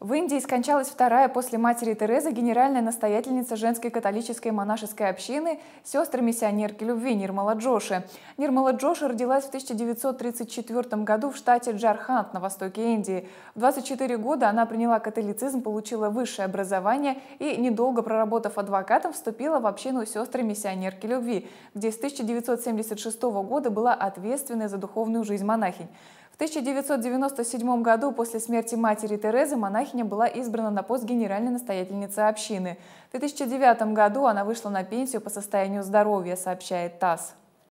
В Индии скончалась вторая после матери Терезы генеральная настоятельница женской католической монашеской общины, сестры миссионерки любви Нирмала Джоши. Нирмала Джоши родилась в 1934 году в штате Джархант на востоке Индии. В 24 года она приняла католицизм, получила высшее образование и, недолго проработав адвокатом, вступила в общину сестры миссионерки любви, где с 1976 года была ответственной за духовную жизнь монахинь. В 1997 году после смерти матери Терезы монахи монахиня была избрана на пост генеральной настоятельницы общины. В 2009 году она вышла на пенсию по состоянию здоровья, сообщает ТАСС.